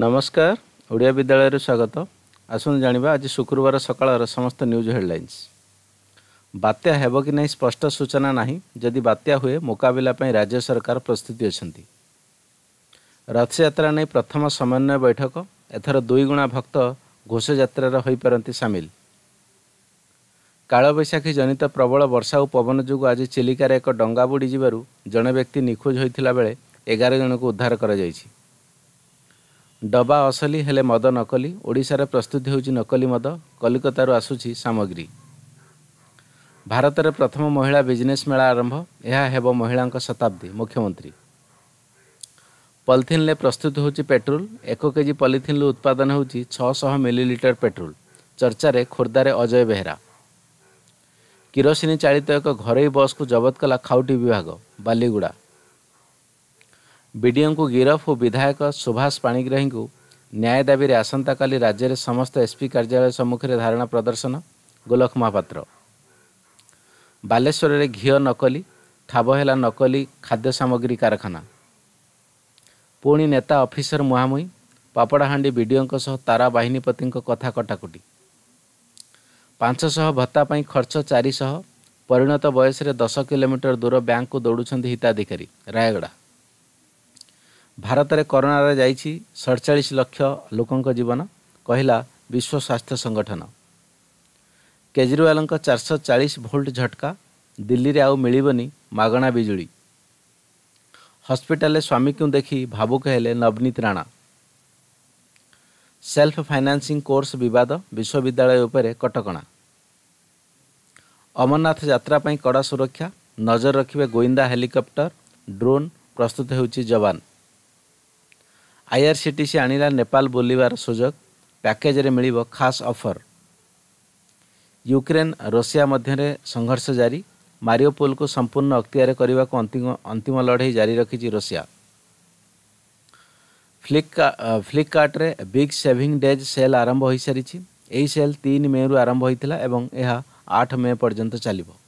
ନମସ୍କାର ଓଡ଼ିଆ ବିଦ୍ୟାଳୟରେ ସ୍ୱାଗତ ଆସନ୍ତୁ ଜାଣିବା ଆଜି ଶୁକ୍ରବାର ସକାଳର ସମସ୍ତ ନ୍ୟୁଜ୍ ହେଡ଼ଲାଇନ୍ସ ବାତ୍ୟା ହେବ କି ନାହିଁ ସ୍ପଷ୍ଟ ସୂଚନା ନାହିଁ ଯଦି ବାତ୍ୟା ହୁଏ ମୁକାବିଲା ପାଇଁ ରାଜ୍ୟ ସରକାର ପ୍ରସ୍ତୁତି ଅଛନ୍ତି ରଥଯାତ୍ରା ନେଇ ପ୍ରଥମ ସମନ୍ୱୟ ବୈଠକ ଏଥର ଦୁଇଗୁଣା ଭକ୍ତ ଘୋଷଯାତ୍ରାର ହୋଇପାରନ୍ତି ସାମିଲ କାଳବୈଶାଖୀ ଜନିତ ପ୍ରବଳ ବର୍ଷା ଓ ପବନ ଯୋଗୁଁ ଆଜି ଚିଲିକାରେ ଏକ ଡଙ୍ଗା ବୁଡ଼ିଯିବାରୁ ଜଣେ ବ୍ୟକ୍ତି ନିଖୋଜ ହୋଇଥିଲା ବେଳେ ଏଗାର ଜଣଙ୍କୁ ଉଦ୍ଧାର କରାଯାଇଛି ଡବା ଅସଲି ହେଲେ ମଦ ନକଲି ଓଡ଼ିଶାରେ ପ୍ରସ୍ତୁତ ହେଉଛି ନକଲି ମଦ କଲିକତାରୁ ଆସୁଛି ସାମଗ୍ରୀ ଭାରତରେ ପ୍ରଥମ ମହିଳା ବିଜନେସ୍ ମେଳା ଆରମ୍ଭ ଏହା ହେବ ମହିଳାଙ୍କ ଶତାବ୍ଦୀ ମୁଖ୍ୟମନ୍ତ୍ରୀ ପଲିଥିନ୍ରେ ପ୍ରସ୍ତୁତ ହେଉଛି ପେଟ୍ରୋଲ ଏକ କେଜି ପଲିଥିନ୍ରୁ ଉତ୍ପାଦନ ହେଉଛି ଛଅଶହ ମିଲିଲିଟର ପେଟ୍ରୋଲ ଚର୍ଚ୍ଚାରେ ଖୋର୍ଦ୍ଧାରେ ଅଜୟ ବେହେରା କିରୋସିନି ଚାଳିତ ଏକ ଘରୋଇ ବସ୍କୁ ଜବତ କଲା ଖାଉଟି ବିଭାଗ ବାଲିଗୁଡ଼ା ବିଡିଓଙ୍କୁ ଗିରଫ ଓ ବିଧାୟକ ସୁଭାଷ ପାଣିଗ୍ରାହୀଙ୍କୁ ନ୍ୟାୟ ଦାବିରେ ଆସନ୍ତାକାଲି ରାଜ୍ୟରେ ସମସ୍ତ ଏସ୍ପି କାର୍ଯ୍ୟାଳୟ ସମ୍ମୁଖରେ ଧାରଣା ପ୍ରଦର୍ଶନ ଗୋଲଖ ମହାପାତ୍ର ବାଲେଶ୍ୱରରେ ଘିଅ ନକଲି ଠାବ ହେଲା ନକଲି ଖାଦ୍ୟ ସାମଗ୍ରୀ କାରଖାନା ପୁଣି ନେତା ଅଫିସର ମୁହାମୁହିଁ ପାପଡ଼ାହାଣ୍ଡି ବିଡିଓଙ୍କ ସହ ତାରା ବାହିନୀପତିଙ୍କ କଥା କଟାକୁଟି ପାଞ୍ଚଶହ ଭତ୍ତା ପାଇଁ ଖର୍ଚ୍ଚ ଚାରିଶହ ପରିଣତ ବୟସରେ ଦଶ କିଲୋମିଟର ଦୂର ବ୍ୟାଙ୍କକୁ ଦୌଡ଼ୁଛନ୍ତି ହିତାଧିକାରୀ ରାୟଗଡ଼ା ଭାରତରେ କରୋନାରେ ଯାଇଛି ସଡ଼ଚାଳିଶ ଲକ୍ଷ ଲୋକଙ୍କ ଜୀବନ କହିଲା ବିଶ୍ୱ ସ୍ୱାସ୍ଥ୍ୟ ସଂଗଠନ କେଜରିୱାଲଙ୍କ ଚାରିଶହ ଚାଳିଶ ଭୋଲ୍ଟ ଝଟକା ଦିଲ୍ଲୀରେ ଆଉ ମିଳିବନି ମାଗଣା ବିଜୁଳି ହସ୍ପିଟାଲରେ ସ୍ୱାମୀକୁ ଦେଖି ଭାବୁକ ହେଲେ Navneet Rana self financing course ବିବାଦ ବିଶ୍ୱବିଦ୍ୟାଳୟ ଉପରେ କଟକଣା ଅମରନାଥ ଯାତ୍ରା ପାଇଁ କଡ଼ା ସୁରକ୍ଷା ନଜର ରଖିବେ ଗୋଇନ୍ଦା ହେଲିକପ୍ଟର ଡ୍ରୋନ୍ ପ୍ରସ୍ତୁତ ହେଉଛି ଯବାନ ଆଇଆର୍ସିଟିସି ଆଣିଲା ନେପାଳ ବୁଲିବାର ସୁଯୋଗ ପ୍ୟାକେଜ୍ରେ ମିଳିବ ଖାସ୍ ଅଫର୍ ୟୁକ୍ରେନ୍ ରଷିଆ ମଧ୍ୟରେ ସଂଘର୍ଷ ଜାରି ମାରିଓପୋଲକୁ ସମ୍ପୂର୍ଣ୍ଣ ଅକ୍ତିଆର କରିବାକୁ ଅନ୍ତିମ ଅନ୍ତିମ ଲଢ଼େଇ ଜାରି ରଖିଛି ରଷିଆ ଫ୍ଲିପକା ଫ୍ଲିପକାର୍ଟରେ ବିଗ୍ ସେଭିଙ୍ଗ ଡେଜ୍ ସେଲ୍ ଆରମ୍ଭ ହୋଇସାରିଛି ଏହି ସେଲ୍ ତିନି ମେ'ରୁ ଆରମ୍ଭ ହୋଇଥିଲା ଏବଂ ଏହା ଆଠ ମେ ପର୍ଯ୍ୟନ୍ତ ଚାଲିବ